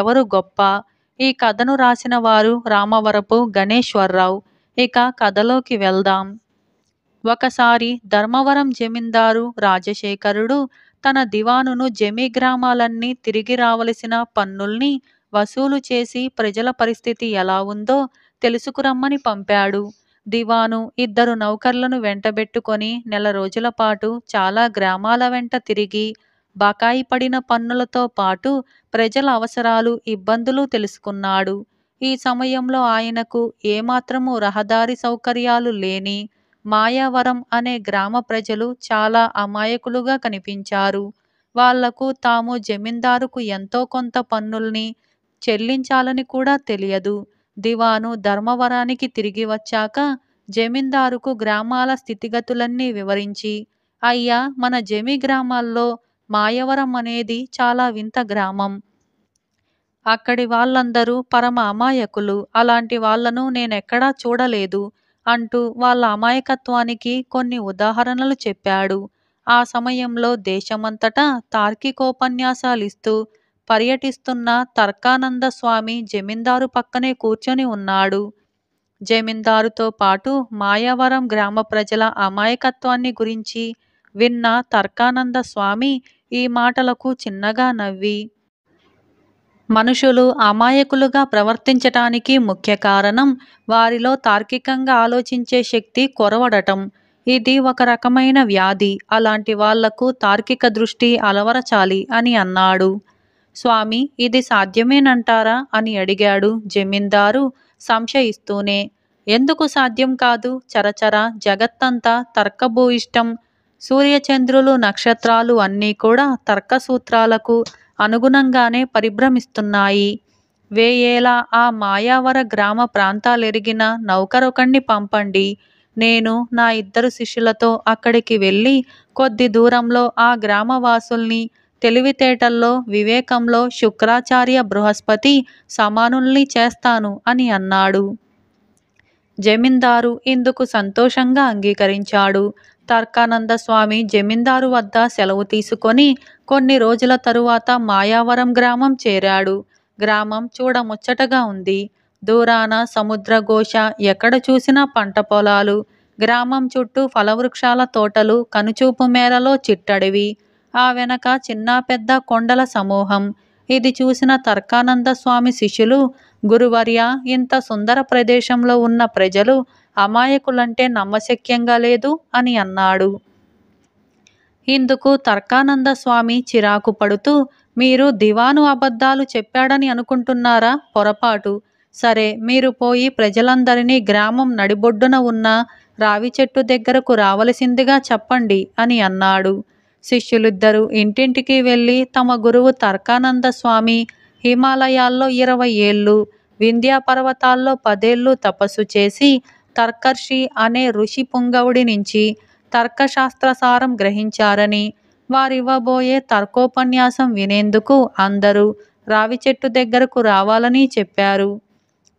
ఎవరు గొప్ప ఈ కథను రాసిన వారు రామవరపు గణేశ్వరరావు ఇక కథలోకి వెళ్దాం ఒకసారి ధర్మవరం జమీందారు రాజశేఖరుడు తన దివానును జమీ గ్రామాలన్నీ తిరిగి రావలసిన పన్నుల్ని వసూలు చేసి ప్రజల పరిస్థితి ఎలా ఉందో తెలుసుకురమ్మని పంపాడు దివాను ఇద్దరు నౌకర్లను వెంటబెట్టుకొని నెల రోజుల పాటు చాలా గ్రామాల వెంట తిరిగి బకాయి పడిన పన్నులతో పాటు ప్రజల అవసరాలు ఇబ్బందులు తెలుసుకున్నాడు ఈ సమయంలో ఆయనకు ఏమాత్రము రహదారి సౌకర్యాలు లేని మాయావరం అనే గ్రామ ప్రజలు చాలా అమాయకులుగా కనిపించారు వాళ్లకు తాము జమీందారుకు ఎంతో కొంత పన్నుల్ని చెల్లించాలని కూడా తెలియదు దివాను ధర్మవరానికి తిరిగి వచ్చాక జమీందారుకు గ్రామాల స్థితిగతులన్నీ వివరించి అయ్యా మన జమీ గ్రామాల్లో మాయవరం అనేది చాలా వింత గ్రామం అక్కడి వాళ్ళందరూ పరమ అమాయకులు అలాంటి వాళ్లను నేనెక్కడా చూడలేదు అంటూ వాళ్ళ అమాయకత్వానికి కొన్ని ఉదాహరణలు చెప్పాడు ఆ సమయంలో దేశమంతటా తార్కికోపన్యాసాలిస్తూ పర్యటిస్తున్న తర్కానంద స్వామి జమీందారు పక్కనే కూర్చొని ఉన్నాడు జమీందారుతో పాటు మాయవరం గ్రామ ప్రజల అమాయకత్వాన్ని గురించి విన్న తర్కానంద స్వామి ఈ మాటలకు చిన్నగా నవ్వి మనుషులు అమాయకులుగా ప్రవర్తించటానికి ముఖ్య కారణం వారిలో తార్కికంగా ఆలోచించే శక్తి కొరవడటం ఇది ఒక రకమైన వ్యాధి అలాంటి వాళ్లకు తార్కిక దృష్టి అలవరచాలి అని అన్నాడు స్వామి ఇది సాధ్యమేనంటారా అని అడిగాడు జమీందారు సంశయిస్తూనే ఎందుకు సాధ్యం కాదు చరచర జగత్తంతా తర్కభూయిష్టం సూర్యచంద్రులు నక్షత్రాలు అన్నీ కూడా తర్కసూత్రాలకు అనుగుణంగానే పరిభ్రమిస్తున్నాయి వేయేలా ఆ మాయావర గ్రామ ప్రాంతాలెరిగిన నౌకరొకణ్ణి పంపండి నేను నా ఇద్దరు శిష్యులతో అక్కడికి వెళ్ళి కొద్ది దూరంలో ఆ గ్రామవాసుల్ని తెలివితేటల్లో వివేకంలో శుక్రాచార్య బృహస్పతి సమానుల్ని చేస్తాను అని అన్నాడు జమీందారు ఇందుకు సంతోషంగా అంగీకరించాడు తర్కానంద స్వామి జమీందారు వద్ద సెలవు తీసుకొని కొన్ని రోజుల తరువాత మాయావరం గ్రామం చేరాడు గ్రామం చూడముచ్చటగా ఉంది దూరాన సముద్ర ఘోష ఎక్కడ చూసినా పంట పొలాలు గ్రామం చుట్టూ ఫలవృక్షాల తోటలు కనుచూపు మేరలో చిట్టడివి ఆ వెనక చిన్న పెద్ద కొండల సమూహం ఇది చూసిన తర్కానంద స్వామి శిష్యులు గురువర్య ఇంత సుందర ప్రదేశంలో ఉన్న ప్రజలు అమాయకులంటే నమ్మశక్యంగా లేదు అని అన్నాడు ఇందుకు తర్కానంద స్వామి చిరాకు పడుతూ మీరు దివాను అబద్ధాలు చెప్పాడని అనుకుంటున్నారా పొరపాటు సరే మీరు పోయి ప్రజలందరినీ గ్రామం నడిబొడ్డున ఉన్న రావి చెట్టు దగ్గరకు రావలసిందిగా చెప్పండి అని అన్నాడు శిష్యులిద్దరూ ఇంటింటికి వెళ్ళి తమ గురువు తర్కానంద స్వామి హిమాలయాల్లో ఇరవై ఏళ్ళు వింధ్యాపర్వతాల్లో పదేళ్ళు తపస్సు చేసి తర్కర్షి అనే ఋషి పుంగవుడి నుంచి తర్కశాస్త్రసారం గ్రహించారని వారివ్వబోయే తర్కోపన్యాసం వినేందుకు అందరూ రావి చెట్టు దగ్గరకు రావాలని చెప్పారు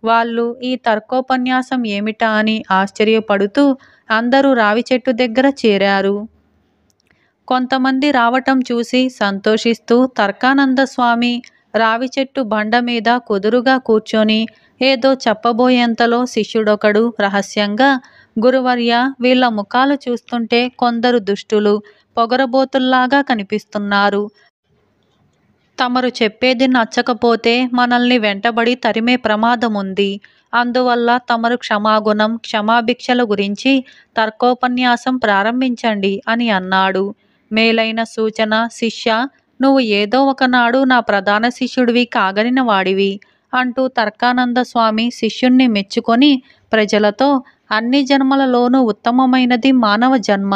వాళ్ళు ఈ తర్కోపన్యాసం ఏమిటా అని ఆశ్చర్యపడుతూ అందరూ రావి చెట్టు దగ్గర చేరారు కొంతమంది రావటం చూసి సంతోషిస్తూ తర్కానంద స్వామి రావి చెట్టు బండ మీద కుదురుగా కూర్చొని ఏదో చెప్పబోయేంతలో శిష్యుడొకడు రహస్యంగా గురువర్య వీళ్ళ ముఖాలు చూస్తుంటే కొందరు దుష్టులు పొగరబోతుల్లాగా కనిపిస్తున్నారు తమరు చెప్పేది నచ్చకపోతే మనల్ని వెంటబడి తరిమే ప్రమాదం ఉంది అందువల్ల తమరు క్షమాగుణం క్షమాభిక్షల గురించి తర్కోపన్యాసం ప్రారంభించండి అని అన్నాడు మేలైన సూచన శిష్య నువ్వు ఏదో ఒకనాడు నా ప్రధాన శిష్యుడివి కాగలిన వాడివి అంటూ తర్కానంద స్వామి శిష్యుణ్ణి మెచ్చుకొని ప్రజలతో అన్ని జన్మలలోనూ ఉత్తమమైనది మానవ జన్మ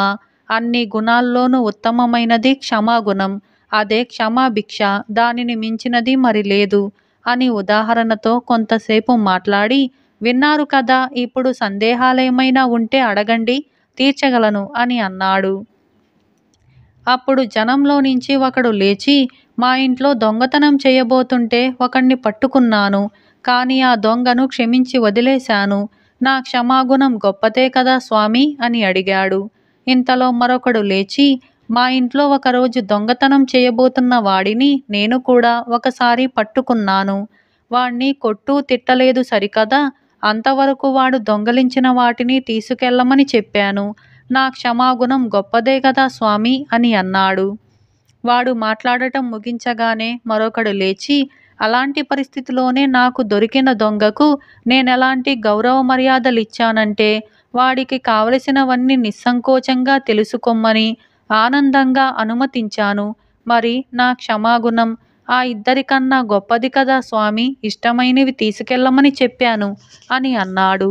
అన్ని గుణాల్లోనూ ఉత్తమమైనది క్షమాగుణం అదే క్షమాభిక్ష దానిని మించినది మరి లేదు అని ఉదాహరణతో కొంతసేపు మాట్లాడి విన్నారు కదా ఇప్పుడు సందేహాలేమైనా ఉంటే అడగండి తీర్చగలను అని అన్నాడు అప్పుడు జనంలో నుంచి ఒకడు లేచి మా ఇంట్లో దొంగతనం చేయబోతుంటే ఒకణ్ణి పట్టుకున్నాను కాని ఆ దొంగను క్షమించి వదిలేశాను నా క్షమాగుణం గొప్పతే కదా స్వామి అని అడిగాడు ఇంతలో మరొకడు లేచి మా ఇంట్లో ఒకరోజు దొంగతనం చేయబోతున్న వాడిని నేను కూడా ఒకసారి పట్టుకున్నాను వాణ్ణి కొట్టు తిట్టలేదు సరికదా అంతవరకు వాడు దొంగలించిన వాటిని తీసుకెళ్లమని చెప్పాను నా క్షమాగుణం గొప్పదే కదా స్వామి అని అన్నాడు వాడు మాట్లాడటం ముగించగానే మరొకడు లేచి అలాంటి పరిస్థితిలోనే నాకు దొరికిన దొంగకు నేనెలాంటి గౌరవ మర్యాదలు ఇచ్చానంటే వాడికి కావలసినవన్నీ నిస్సంకోచంగా తెలుసుకొమ్మని ఆనందంగా అనుమతించాను మరి నా క్షమాగుణం ఆ ఇద్దరికన్నా గొప్పది కదా స్వామి ఇష్టమైనవి తీసుకెళ్ళమని చెప్పాను అని అన్నాడు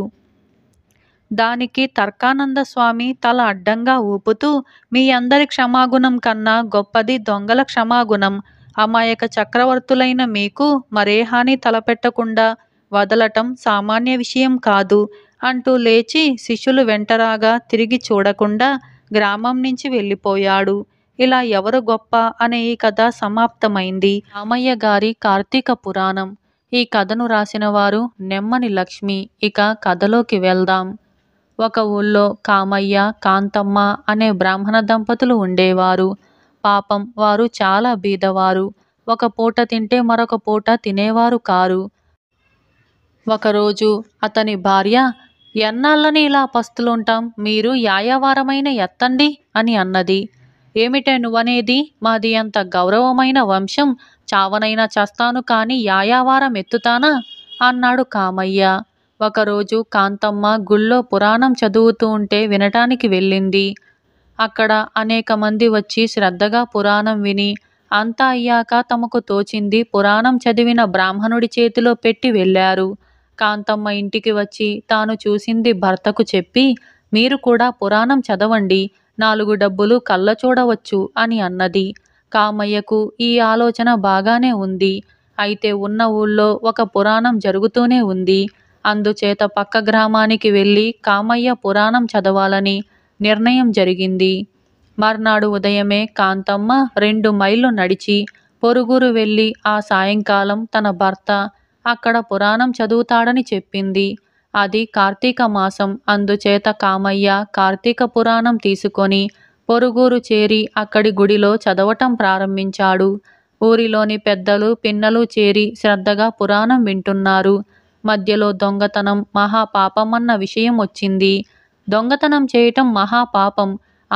దానికి తర్కానంద స్వామి తల అడ్డంగా ఊపుతూ మీ అందరి క్షమాగుణం కన్నా గొప్పది దొంగల క్షమాగుణం అమాయక చక్రవర్తులైన మీకు మరే హాని తలపెట్టకుండా వదలటం సామాన్య విషయం కాదు అంటూ లేచి శిష్యులు వెంటరాగా తిరిగి చూడకుండా గ్రామం నుంచి వెళ్ళిపోయాడు ఇలా ఎవరు గొప్ప అనే ఈ కథ సమాప్తమైంది రామయ్య గారి కార్తీక పురాణం ఈ కథను రాసిన వారు నెమ్మని లక్ష్మి ఇక కథలోకి వెళ్దాం ఒక ఊళ్ళో కామయ్య కాంతమ్మ అనే బ్రాహ్మణ దంపతులు ఉండేవారు పాపం వారు చాలా బీదవారు ఒక పూట తింటే మరొక పూట తినేవారు కారు ఒకరోజు అతని భార్య ఎన్నాళ్ళని ఇలా పస్తులుంటాం మీరు యాయవారమైన ఎత్తండి అని అన్నది ఏమిటే నువ్వనేది మాది అంత గౌరవమైన వంశం చావనైనా చేస్తాను కాని యాయావారం ఎత్తుతానా అన్నాడు కామయ్య ఒకరోజు కాంతమ్మ గుళ్ళో పురాణం చదువుతూ ఉంటే వినటానికి వెళ్ళింది అక్కడ అనేక మంది వచ్చి శ్రద్ధగా పురాణం విని అంతా అయ్యాక తమకు తోచింది పురాణం చదివిన బ్రాహ్మణుడి చేతిలో పెట్టి వెళ్ళారు కాంతమ్మ ఇంటికి వచ్చి తాను చూసింది భర్తకు చెప్పి మీరు కూడా పురాణం చదవండి నాలుగు డబ్బులు కళ్ళ చూడవచ్చు అని అన్నది కామయ్యకు ఈ ఆలోచన బాగానే ఉంది అయితే ఉన్న ఊళ్ళో ఒక పురాణం జరుగుతూనే ఉంది అందుచేత పక్క గ్రామానికి వెళ్ళి కామయ్య పురాణం చదవాలని నిర్ణయం జరిగింది మర్నాడు ఉదయమే కాంతమ్మ రెండు మైళ్ళు నడిచి పొరుగురు వెళ్ళి ఆ సాయంకాలం తన భర్త అక్కడ పురాణం చదువుతాడని చెప్పింది అది కార్తీక మాసం అందుచేత కామయ్య కార్తీక పురాణం తీసుకొని పొరుగురు చేరి అక్కడి గుడిలో చదవటం ప్రారంభించాడు ఊరిలోని పెద్దలు పిన్నలు చేరి శ్రద్ధగా పురాణం వింటున్నారు మధ్యలో దొంగతనం అన్న విషయం వచ్చింది దొంగతనం చేయటం మహాపాపం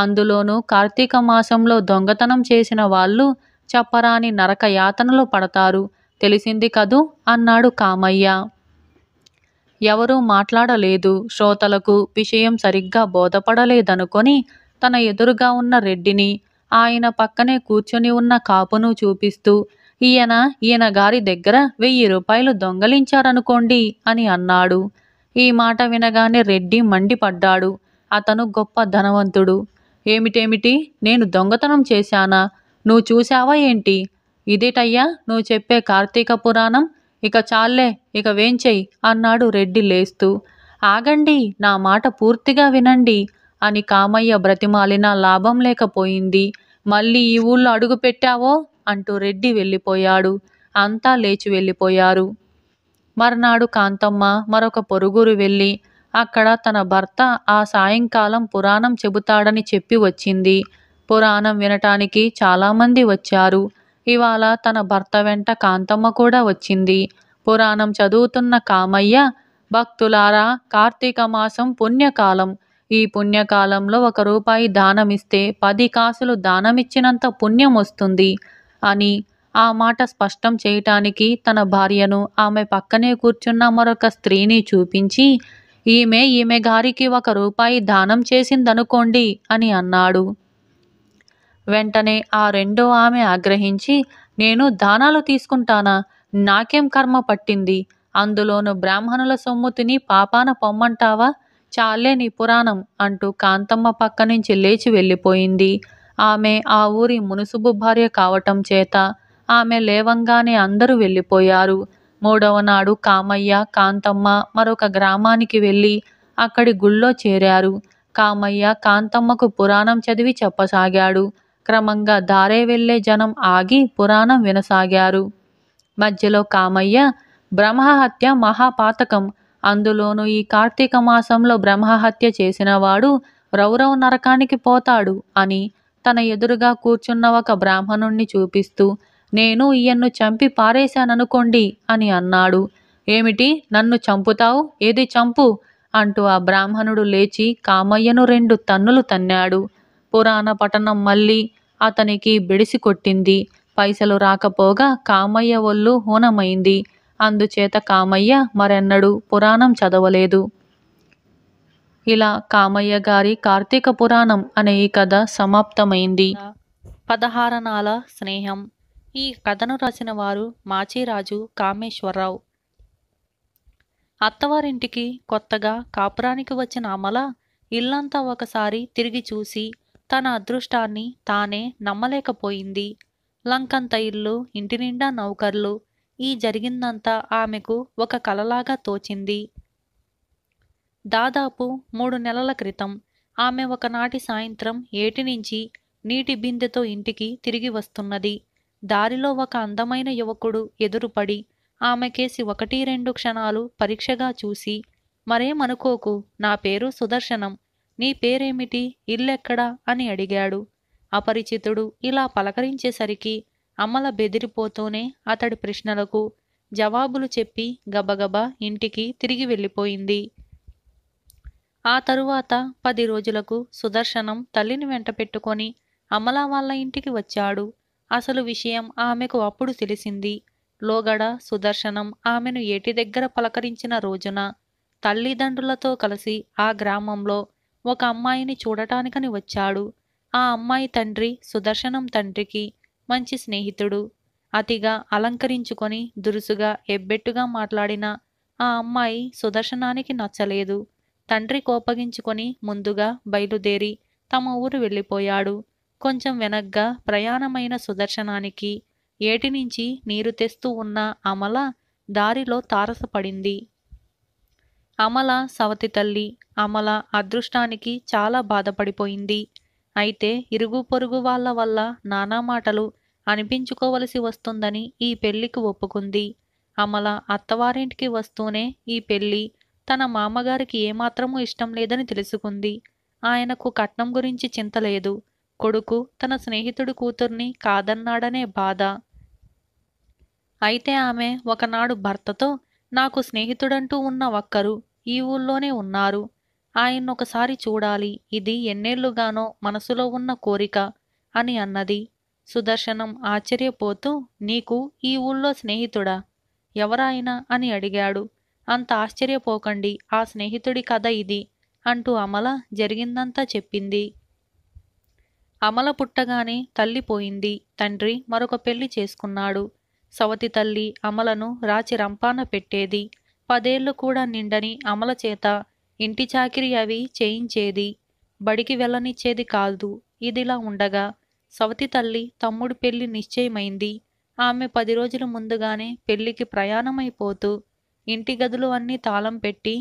అందులోనూ కార్తీక మాసంలో దొంగతనం చేసిన వాళ్ళు చప్పరాని నరక యాతనలు పడతారు తెలిసింది కదూ అన్నాడు కామయ్య ఎవరూ మాట్లాడలేదు శ్రోతలకు విషయం సరిగ్గా బోధపడలేదనుకొని తన ఎదురుగా ఉన్న రెడ్డిని ఆయన పక్కనే కూర్చొని ఉన్న కాపును చూపిస్తూ ఈయన ఈయన గారి దగ్గర వెయ్యి రూపాయలు దొంగలించారనుకోండి అని అన్నాడు ఈ మాట వినగానే రెడ్డి మండిపడ్డాడు అతను గొప్ప ధనవంతుడు ఏమిటేమిటి నేను దొంగతనం చేశానా నువ్వు చూశావా ఏంటి ఇదేటయ్యా నువ్వు చెప్పే కార్తీక పురాణం ఇక చాలే ఇక వేంచేయి అన్నాడు రెడ్డి లేస్తూ ఆగండి నా మాట పూర్తిగా వినండి అని కామయ్య బ్రతిమాలినా లాభం లేకపోయింది మళ్ళీ ఈ ఊళ్ళో అడుగు పెట్టావో అంటూ రెడ్డి వెళ్ళిపోయాడు అంతా లేచి వెళ్ళిపోయారు మర్నాడు కాంతమ్మ మరొక పొరుగురు వెళ్ళి అక్కడ తన భర్త ఆ సాయంకాలం పురాణం చెబుతాడని చెప్పి వచ్చింది పురాణం వినటానికి చాలామంది వచ్చారు ఇవాళ తన భర్త వెంట కాంతమ్మ కూడా వచ్చింది పురాణం చదువుతున్న కామయ్య భక్తులారా కార్తీక మాసం పుణ్యకాలం ఈ పుణ్యకాలంలో ఒక రూపాయి దానమిస్తే పది కాసులు దానమిచ్చినంత పుణ్యం వస్తుంది అని ఆ మాట స్పష్టం చేయటానికి తన భార్యను ఆమె పక్కనే కూర్చున్న మరొక స్త్రీని చూపించి ఈమె ఈమె గారికి ఒక రూపాయి దానం చేసిందనుకోండి అని అన్నాడు వెంటనే ఆ రెండో ఆమె ఆగ్రహించి నేను దానాలు తీసుకుంటానా నాకేం కర్మ పట్టింది అందులోను బ్రాహ్మణుల సొమ్ము తిని పాపాన పొమ్మంటావా చాలే నీ పురాణం అంటూ కాంతమ్మ పక్క నుంచి లేచి వెళ్ళిపోయింది ఆమె ఆ ఊరి మునుసుబు భార్య కావటం చేత ఆమె లేవంగానే అందరూ వెళ్ళిపోయారు మూడవ నాడు కామయ్య కాంతమ్మ మరొక గ్రామానికి వెళ్ళి అక్కడి గుళ్ళో చేరారు కామయ్య కాంతమ్మకు పురాణం చదివి చెప్పసాగాడు క్రమంగా దారే వెళ్లే జనం ఆగి పురాణం వినసాగారు మధ్యలో కామయ్య బ్రహ్మహత్య మహాపాతకం అందులోనూ ఈ కార్తీక మాసంలో బ్రహ్మహత్య చేసినవాడు రౌరవ నరకానికి పోతాడు అని తన ఎదురుగా కూర్చున్న ఒక బ్రాహ్మణుణ్ణి చూపిస్తూ నేను ఈయన్ను చంపి పారేశాననుకోండి అని అన్నాడు ఏమిటి నన్ను చంపుతావు ఏది చంపు అంటూ ఆ బ్రాహ్మణుడు లేచి కామయ్యను రెండు తన్నులు తన్నాడు పురాణ పట్టణం మళ్ళీ అతనికి బిడిసి కొట్టింది పైసలు రాకపోగా కామయ్య ఒళ్ళు హూనమైంది అందుచేత కామయ్య మరెన్నడూ పురాణం చదవలేదు ఇలా కామయ్య గారి కార్తీక పురాణం అనే ఈ కథ సమాప్తమైంది పదహారనాల స్నేహం ఈ కథను రాసిన వారు మాచిరాజు కామేశ్వరరావు అత్తవారింటికి కొత్తగా కాపురానికి వచ్చిన అమల ఇల్లంతా ఒకసారి తిరిగి చూసి తన అదృష్టాన్ని తానే నమ్మలేకపోయింది లంకంత ఇల్లు ఇంటి నిండా నౌకర్లు ఈ జరిగిందంతా ఆమెకు ఒక కలలాగా తోచింది దాదాపు మూడు నెలల క్రితం ఆమె ఒకనాటి సాయంత్రం ఏటి నుంచి నీటి బిందెతో ఇంటికి తిరిగి వస్తున్నది దారిలో ఒక అందమైన యువకుడు ఎదురుపడి ఆమెకేసి ఒకటి రెండు క్షణాలు పరీక్షగా చూసి మరేమనుకోకు నా పేరు సుదర్శనం నీ పేరేమిటి ఇల్లెక్కడా అని అడిగాడు అపరిచితుడు ఇలా పలకరించేసరికి అమల బెదిరిపోతూనే అతడి ప్రశ్నలకు జవాబులు చెప్పి గబగబ ఇంటికి తిరిగి వెళ్ళిపోయింది ఆ తరువాత పది రోజులకు సుదర్శనం తల్లిని వెంట పెట్టుకొని అమల వాళ్ళ ఇంటికి వచ్చాడు అసలు విషయం ఆమెకు అప్పుడు తెలిసింది లోగడ సుదర్శనం ఆమెను ఏటి దగ్గర పలకరించిన రోజున తల్లిదండ్రులతో కలిసి ఆ గ్రామంలో ఒక అమ్మాయిని చూడటానికని వచ్చాడు ఆ అమ్మాయి తండ్రి సుదర్శనం తండ్రికి మంచి స్నేహితుడు అతిగా అలంకరించుకొని దురుసుగా ఎబ్బెట్టుగా మాట్లాడిన ఆ అమ్మాయి సుదర్శనానికి నచ్చలేదు తండ్రి కోపగించుకొని ముందుగా బయలుదేరి తమ ఊరు వెళ్ళిపోయాడు కొంచెం వెనగ్గా ప్రయాణమైన సుదర్శనానికి ఏటి నుంచి నీరు తెస్తూ ఉన్న అమల దారిలో తారసపడింది అమల సవతి తల్లి అమల అదృష్టానికి చాలా బాధపడిపోయింది అయితే ఇరుగు పొరుగు వాళ్ల వల్ల నానా మాటలు అనిపించుకోవలసి వస్తుందని ఈ పెళ్లికి ఒప్పుకుంది అమల అత్తవారింటికి వస్తూనే ఈ పెళ్లి తన మామగారికి ఏమాత్రమూ ఇష్టం లేదని తెలుసుకుంది ఆయనకు కట్నం గురించి చింత లేదు కొడుకు తన స్నేహితుడి కూతుర్ని కాదన్నాడనే బాధ అయితే ఆమె ఒకనాడు భర్తతో నాకు స్నేహితుడంటూ ఉన్న ఒక్కరు ఈ ఊళ్ళోనే ఉన్నారు ఆయన్నొకసారి చూడాలి ఇది ఎన్నేళ్లుగానో మనసులో ఉన్న కోరిక అని అన్నది సుదర్శనం ఆశ్చర్యపోతూ నీకు ఈ ఊళ్ళో స్నేహితుడా ఎవరాయినా అని అడిగాడు అంత ఆశ్చర్యపోకండి ఆ స్నేహితుడి కథ ఇది అంటూ అమల జరిగిందంతా చెప్పింది అమల పుట్టగానే తల్లిపోయింది తండ్రి మరొక పెళ్లి చేసుకున్నాడు సవతి తల్లి అమలను రాచి రంపాన పెట్టేది పదేళ్లు కూడా నిండని అమల చేత ఇంటి చాకిరి అవి చేయించేది బడికి వెళ్ళనిచ్చేది కాదు ఇదిలా ఉండగా సవతి తల్లి తమ్ముడు పెళ్లి నిశ్చయమైంది ఆమె పది రోజుల ముందుగానే పెళ్లికి ప్రయాణమైపోతూ ఇంటి గదులు అన్నీ తాళం పెట్టి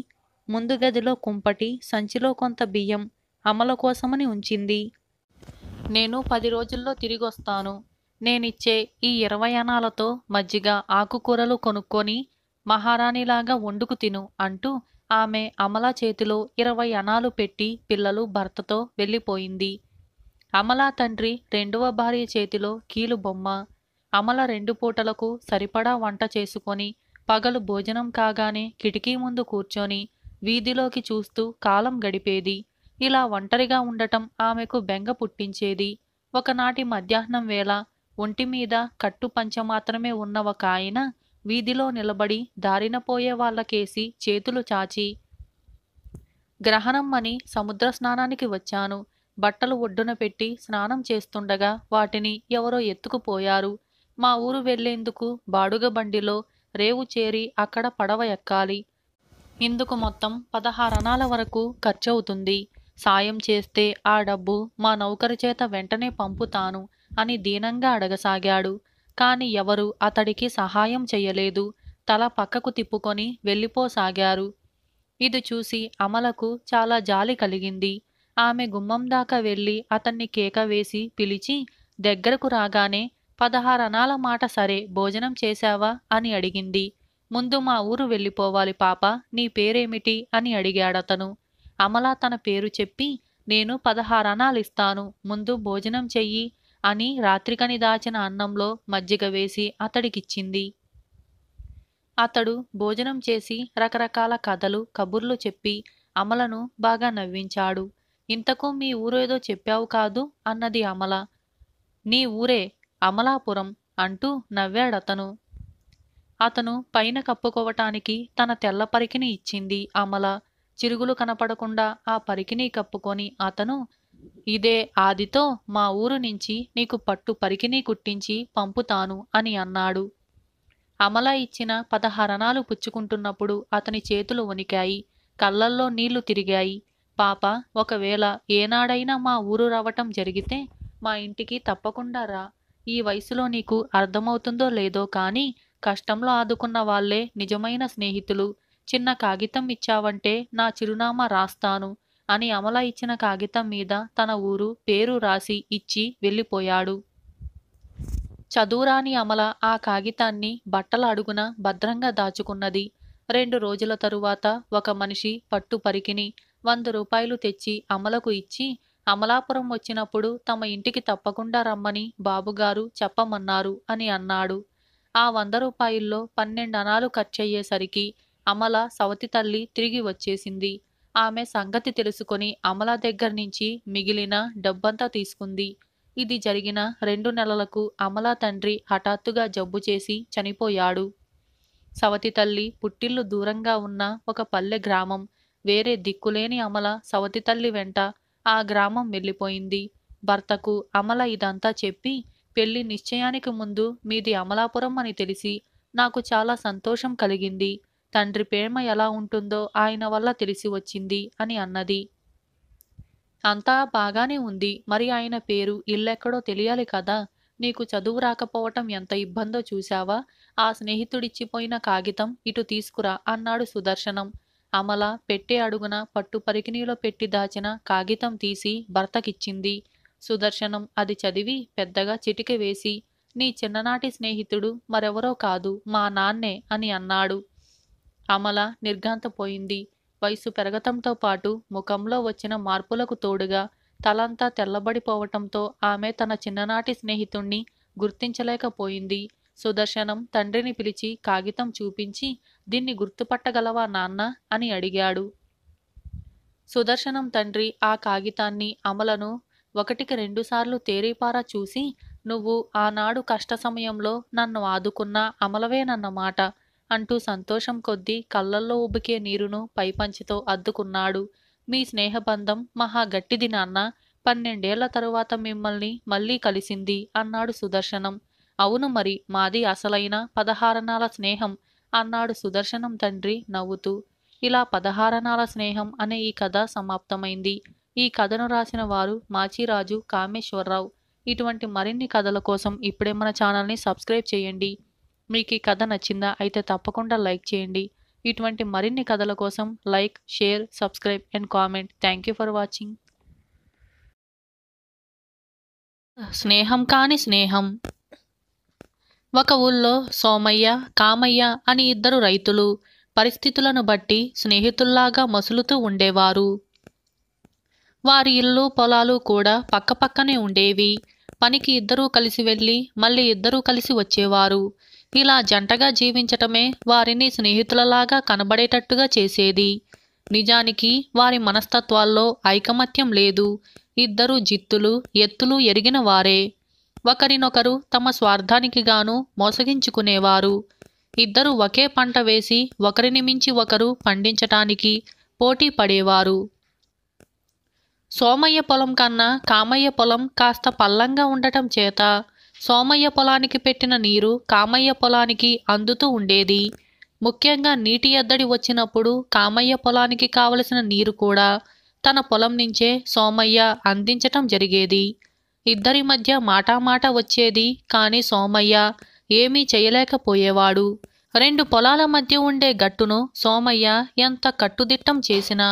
ముందు గదిలో కుంపటి సంచిలో కొంత బియ్యం అమల కోసమని ఉంచింది నేను పది రోజుల్లో తిరిగొస్తాను నేనిచ్చే ఈ ఇరవై అనాలతో మజ్జిగ ఆకుకూరలు కొనుక్కొని మహారాణిలాగా వండుకు తిను అంటూ ఆమె అమల చేతిలో ఇరవై అనాలు పెట్టి పిల్లలు భర్తతో వెళ్ళిపోయింది అమల తండ్రి రెండవ భార్య చేతిలో కీలు బొమ్మ అమల రెండు పూటలకు సరిపడా వంట చేసుకొని పగలు భోజనం కాగానే కిటికీ ముందు కూర్చొని వీధిలోకి చూస్తూ కాలం గడిపేది ఇలా ఒంటరిగా ఉండటం ఆమెకు బెంగ పుట్టించేది ఒకనాటి మధ్యాహ్నం వేళ ఒంటి మీద కట్టు పంచమాత్రమే మాత్రమే ఉన్న ఒక ఆయన వీధిలో నిలబడి దారిన పోయే వాళ్ళకేసి చేతులు చాచి గ్రహణం అని సముద్ర స్నానానికి వచ్చాను బట్టలు ఒడ్డున పెట్టి స్నానం చేస్తుండగా వాటిని ఎవరో ఎత్తుకుపోయారు మా ఊరు వెళ్లేందుకు బాడుగ బండిలో రేవు చేరి అక్కడ పడవ ఎక్కాలి ఇందుకు మొత్తం పదహారణాల వరకు ఖర్చవుతుంది సాయం చేస్తే ఆ డబ్బు మా నౌకరు చేత వెంటనే పంపుతాను అని దీనంగా అడగసాగాడు కాని ఎవరు అతడికి సహాయం చెయ్యలేదు తల పక్కకు తిప్పుకొని వెళ్ళిపోసాగారు ఇది చూసి అమలకు చాలా జాలి కలిగింది ఆమె గుమ్మం దాకా వెళ్ళి అతన్ని కేక వేసి పిలిచి దగ్గరకు రాగానే పదహారనాల మాట సరే భోజనం చేశావా అని అడిగింది ముందు మా ఊరు వెళ్ళిపోవాలి పాప నీ పేరేమిటి అని అడిగాడతను అమల తన పేరు చెప్పి నేను పదహారనాలిస్తాను ముందు భోజనం చెయ్యి అని రాత్రికని దాచిన అన్నంలో మజ్జిగ వేసి అతడికిచ్చింది అతడు భోజనం చేసి రకరకాల కథలు కబుర్లు చెప్పి అమలను బాగా నవ్వించాడు ఇంతకు మీ ఊరేదో చెప్పావు కాదు అన్నది అమల నీ ఊరే అమలాపురం అంటూ నవ్వాడతను అతను పైన కప్పుకోవటానికి తన తెల్ల పరికిని ఇచ్చింది అమల చిరుగులు కనపడకుండా ఆ పరికిని కప్పుకొని అతను ఇదే ఆదితో మా ఊరు నుంచి నీకు పట్టు పరికిని కుట్టించి పంపుతాను అని అన్నాడు అమల ఇచ్చిన పదహరణాలు పుచ్చుకుంటున్నప్పుడు అతని చేతులు వణికాయి కళ్ళల్లో నీళ్లు తిరిగాయి పాప ఒకవేళ ఏనాడైనా మా ఊరు రావటం జరిగితే మా ఇంటికి తప్పకుండా రా ఈ వయసులో నీకు అర్థమవుతుందో లేదో కానీ కష్టంలో ఆదుకున్న వాళ్లే నిజమైన స్నేహితులు చిన్న కాగితం ఇచ్చావంటే నా చిరునామా రాస్తాను అని అమల ఇచ్చిన కాగితం మీద తన ఊరు పేరు రాసి ఇచ్చి వెళ్ళిపోయాడు చదువురాని అమల ఆ కాగితాన్ని బట్టల అడుగున భద్రంగా దాచుకున్నది రెండు రోజుల తరువాత ఒక మనిషి పట్టు పరికిని వంద రూపాయలు తెచ్చి అమలకు ఇచ్చి అమలాపురం వచ్చినప్పుడు తమ ఇంటికి తప్పకుండా రమ్మని బాబుగారు చెప్పమన్నారు అని అన్నాడు ఆ వంద రూపాయల్లో పన్నెండు అనాలు ఖర్చయ్యేసరికి అమల సవతి తల్లి తిరిగి వచ్చేసింది ఆమె సంగతి తెలుసుకొని అమల దగ్గర నుంచి మిగిలిన డబ్బంతా తీసుకుంది ఇది జరిగిన రెండు నెలలకు అమల తండ్రి హఠాత్తుగా జబ్బు చేసి చనిపోయాడు సవతి తల్లి పుట్టిల్లు దూరంగా ఉన్న ఒక పల్లె గ్రామం వేరే దిక్కులేని అమల సవతి తల్లి వెంట ఆ గ్రామం వెళ్ళిపోయింది భర్తకు అమల ఇదంతా చెప్పి పెళ్లి నిశ్చయానికి ముందు మీది అమలాపురం అని తెలిసి నాకు చాలా సంతోషం కలిగింది తండ్రి ప్రేమ ఎలా ఉంటుందో ఆయన వల్ల తెలిసి వచ్చింది అని అన్నది అంతా బాగానే ఉంది మరి ఆయన పేరు ఇల్లెక్కడో తెలియాలి కదా నీకు చదువు రాకపోవటం ఎంత ఇబ్బందో చూశావా ఆ స్నేహితుడిచ్చిపోయిన కాగితం ఇటు తీసుకురా అన్నాడు సుదర్శనం అమల పెట్టే అడుగున పట్టు పరికిణీలో పెట్టి దాచిన కాగితం తీసి భర్తకిచ్చింది సుదర్శనం అది చదివి పెద్దగా చిటిక వేసి నీ చిన్ననాటి స్నేహితుడు మరెవరో కాదు మా నాన్నే అని అన్నాడు అమల నిర్ఘాంతపోయింది వయసు పెరగటంతో పాటు ముఖంలో వచ్చిన మార్పులకు తోడుగా తలంతా తెల్లబడిపోవటంతో ఆమె తన చిన్ననాటి స్నేహితుణ్ణి గుర్తించలేకపోయింది సుదర్శనం తండ్రిని పిలిచి కాగితం చూపించి దీన్ని గుర్తుపట్టగలవా నాన్న అని అడిగాడు సుదర్శనం తండ్రి ఆ కాగితాన్ని అమలను ఒకటికి రెండుసార్లు తేరీపారా చూసి నువ్వు ఆనాడు కష్ట సమయంలో నన్ను ఆదుకున్న అమలవేనన్నమాట అంటూ సంతోషం కొద్దీ కళ్ళల్లో ఉబ్బికే నీరును పైపంచితో అద్దుకున్నాడు మీ స్నేహబంధం మహా గట్టిది నాన్న పన్నెండేళ్ల తరువాత మిమ్మల్ని మళ్ళీ కలిసింది అన్నాడు సుదర్శనం అవును మరి మాది అసలైన పదహారణాల స్నేహం అన్నాడు సుదర్శనం తండ్రి నవ్వుతూ ఇలా పదహారణాల స్నేహం అనే ఈ కథ సమాప్తమైంది ఈ కథను రాసిన వారు మాచిరాజు కామేశ్వరరావు ఇటువంటి మరిన్ని కథల కోసం ఇప్పుడే మన ఛానల్ని సబ్స్క్రైబ్ చేయండి మీకు ఈ కథ నచ్చిందా అయితే తప్పకుండా లైక్ చేయండి ఇటువంటి మరిన్ని కథల కోసం like share subscribe and comment thank you for watching స్నేహం కాని స్నేహం ఒక ఊళ్ళో సోమయ్య కామయ్య అని ఇద్దరు రైతులు పరిస్థితులను బట్టి స్నేహితుల్లాగా మసులుతూ ఉండేవారు వారి ఇల్లు పొలాలు కూడా పక్కపక్కనే ఉండేవి పనికి ఇద్దరూ కలిసి వెళ్ళి మళ్ళీ ఇద్దరూ కలిసి వచ్చేవారు ఇలా జంటగా జీవించటమే వారిని స్నేహితులలాగా కనబడేటట్టుగా చేసేది నిజానికి వారి మనస్తత్వాల్లో ఐకమత్యం లేదు ఇద్దరు జిత్తులు ఎత్తులు ఎరిగిన వారే ఒకరినొకరు తమ స్వార్థానికి గాను మోసగించుకునేవారు ఇద్దరు ఒకే పంట వేసి ఒకరిని మించి ఒకరు పండించటానికి పోటీ పడేవారు సోమయ్య పొలం కన్నా కామయ్య పొలం కాస్త పల్లంగా ఉండటం చేత సోమయ్య పొలానికి పెట్టిన నీరు కామయ్య పొలానికి అందుతూ ఉండేది ముఖ్యంగా నీటి ఎద్దడి వచ్చినప్పుడు కామయ్య పొలానికి కావలసిన నీరు కూడా తన పొలం నుంచే సోమయ్య అందించటం జరిగేది ఇద్దరి మధ్య మాటామాట వచ్చేది కాని సోమయ్య ఏమీ చేయలేకపోయేవాడు రెండు పొలాల మధ్య ఉండే గట్టును సోమయ్య ఎంత కట్టుదిట్టం చేసినా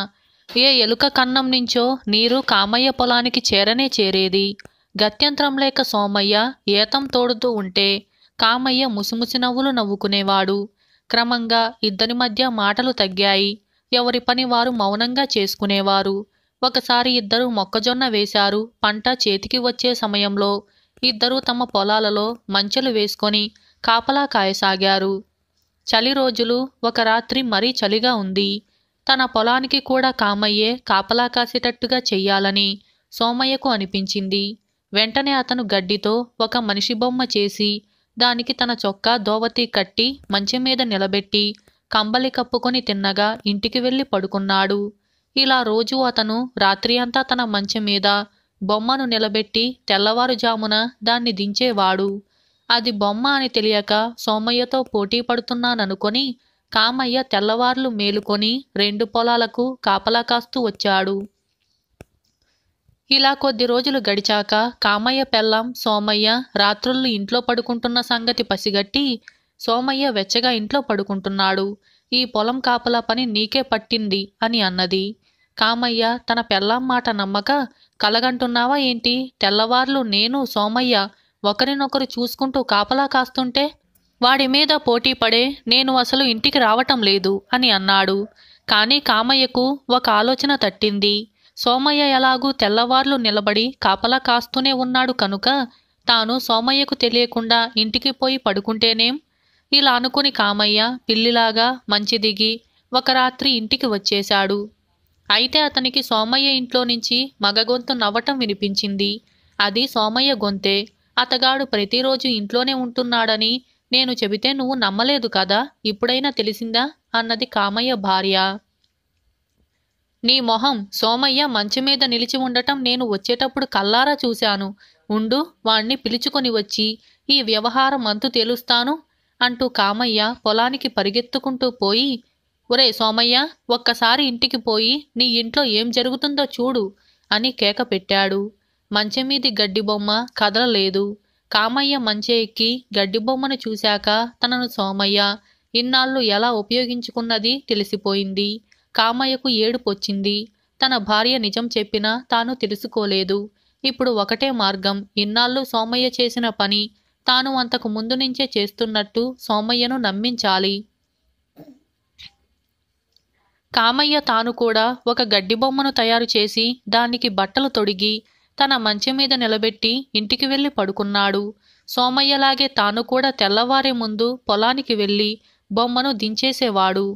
ఏ ఎలుక కన్నం నుంచో నీరు కామయ్య పొలానికి చేరనే చేరేది గత్యంత్రం లేక సోమయ్య ఏతం తోడుతూ ఉంటే కామయ్య ముసిముసి నవ్వులు నవ్వుకునేవాడు క్రమంగా ఇద్దరి మధ్య మాటలు తగ్గాయి ఎవరి పని వారు మౌనంగా చేసుకునేవారు ఒకసారి ఇద్దరు మొక్కజొన్న వేశారు పంట చేతికి వచ్చే సమయంలో ఇద్దరు తమ పొలాలలో మంచెలు వేసుకొని కాపలా కాయసాగారు చలి రోజులు ఒక రాత్రి మరీ చలిగా ఉంది తన పొలానికి కూడా కామయ్యే కాపలా కాసేటట్టుగా చెయ్యాలని సోమయ్యకు అనిపించింది వెంటనే అతను గడ్డితో ఒక మనిషి బొమ్మ చేసి దానికి తన చొక్కా దోవతి కట్టి మంచం మీద నిలబెట్టి కంబలి కప్పుకొని తిన్నగా ఇంటికి వెళ్ళి పడుకున్నాడు ఇలా రోజు అతను రాత్రి అంతా తన మంచం మీద బొమ్మను నిలబెట్టి తెల్లవారుజామున దాన్ని దించేవాడు అది బొమ్మ అని తెలియక సోమయ్యతో పోటీ పడుతున్నాననుకొని కామయ్య తెల్లవార్లు మేలుకొని రెండు పొలాలకు కాపలా కాస్తూ వచ్చాడు ఇలా కొద్ది రోజులు గడిచాక కామయ్య పెళ్ళం సోమయ్య రాత్రుళ్ళు ఇంట్లో పడుకుంటున్న సంగతి పసిగట్టి సోమయ్య వెచ్చగా ఇంట్లో పడుకుంటున్నాడు ఈ పొలం కాపలా పని నీకే పట్టింది అని అన్నది కామయ్య తన పెళ్ళాం మాట నమ్మక కలగంటున్నావా ఏంటి తెల్లవార్లు నేను సోమయ్య ఒకరినొకరు చూసుకుంటూ కాపలా కాస్తుంటే వాడి మీద పోటీ పడే నేను అసలు ఇంటికి రావటం లేదు అని అన్నాడు కానీ కామయ్యకు ఒక ఆలోచన తట్టింది సోమయ్య ఎలాగూ తెల్లవార్లు నిలబడి కాపలా కాస్తూనే ఉన్నాడు కనుక తాను సోమయ్యకు తెలియకుండా ఇంటికి పోయి పడుకుంటేనేం ఇలా అనుకుని కామయ్య పిల్లిలాగా మంచి దిగి ఒక రాత్రి ఇంటికి వచ్చేశాడు అయితే అతనికి సోమయ్య ఇంట్లో నుంచి మగగొంతు నవ్వటం వినిపించింది అది సోమయ్య గొంతే అతగాడు ప్రతిరోజు ఇంట్లోనే ఉంటున్నాడని నేను చెబితే నువ్వు నమ్మలేదు కదా ఇప్పుడైనా తెలిసిందా అన్నది కామయ్య భార్య నీ మొహం సోమయ్య మంచి మీద నిలిచి ఉండటం నేను వచ్చేటప్పుడు కల్లారా చూశాను ఉండు వాణ్ణి పిలుచుకొని వచ్చి ఈ వ్యవహారం అంతు తేలుస్తాను అంటూ కామయ్య పొలానికి పరిగెత్తుకుంటూ పోయి ఒరే సోమయ్య ఒక్కసారి ఇంటికి పోయి నీ ఇంట్లో ఏం జరుగుతుందో చూడు అని కేక పెట్టాడు మంచమీది గడ్డి బొమ్మ కదలలేదు కామయ్య మంచె ఎక్కి గడ్డి బొమ్మను చూశాక తనను సోమయ్య ఇన్నాళ్ళు ఎలా ఉపయోగించుకున్నది తెలిసిపోయింది కామయ్యకు ఏడుపొచ్చింది తన భార్య నిజం చెప్పినా తాను తెలుసుకోలేదు ఇప్పుడు ఒకటే మార్గం ఇన్నాళ్ళు సోమయ్య చేసిన పని తాను అంతకు ముందు నుంచే చేస్తున్నట్టు సోమయ్యను నమ్మించాలి కామయ్య తాను కూడా ఒక గడ్డి బొమ్మను తయారు చేసి దానికి బట్టలు తొడిగి తన మంచం మీద నిలబెట్టి ఇంటికి వెళ్ళి పడుకున్నాడు సోమయ్యలాగే తాను కూడా తెల్లవారే ముందు పొలానికి వెళ్ళి బొమ్మను దించేసేవాడు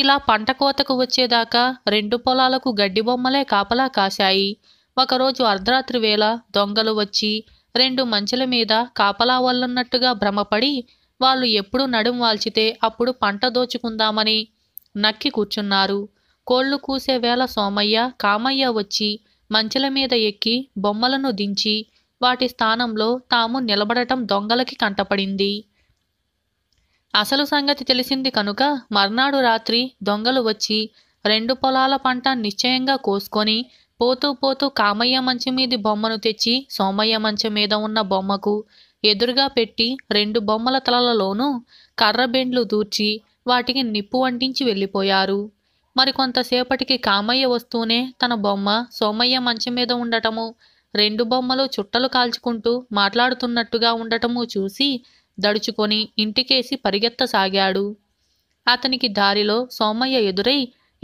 ఇలా పంట కోతకు వచ్చేదాకా రెండు పొలాలకు గడ్డి బొమ్మలే కాపలా కాశాయి ఒకరోజు అర్ధరాత్రి వేళ దొంగలు వచ్చి రెండు మంచెల మీద కాపలా వల్లున్నట్టుగా భ్రమపడి వాళ్ళు ఎప్పుడు నడుం వాల్చితే అప్పుడు పంట దోచుకుందామని నక్కి కూర్చున్నారు కోళ్లు కూసే వేళ సోమయ్య కామయ్య వచ్చి మంచెల మీద ఎక్కి బొమ్మలను దించి వాటి స్థానంలో తాము నిలబడటం దొంగలకి కంటపడింది అసలు సంగతి తెలిసింది కనుక మర్నాడు రాత్రి దొంగలు వచ్చి రెండు పొలాల పంట నిశ్చయంగా కోసుకొని పోతూ పోతూ కామయ్య మంచం మీది బొమ్మను తెచ్చి సోమయ్య మంచం మీద ఉన్న బొమ్మకు ఎదురుగా పెట్టి రెండు బొమ్మల తలలలోనూ కర్రబెండ్లు దూర్చి వాటికి నిప్పు అంటించి వెళ్ళిపోయారు మరికొంతసేపటికి కామయ్య వస్తూనే తన బొమ్మ సోమయ్య మంచం మీద ఉండటము రెండు బొమ్మలు చుట్టలు కాల్చుకుంటూ మాట్లాడుతున్నట్టుగా ఉండటము చూసి దడుచుకొని ఇంటికేసి పరిగెత్తసాగాడు అతనికి దారిలో సోమయ్య ఎదురై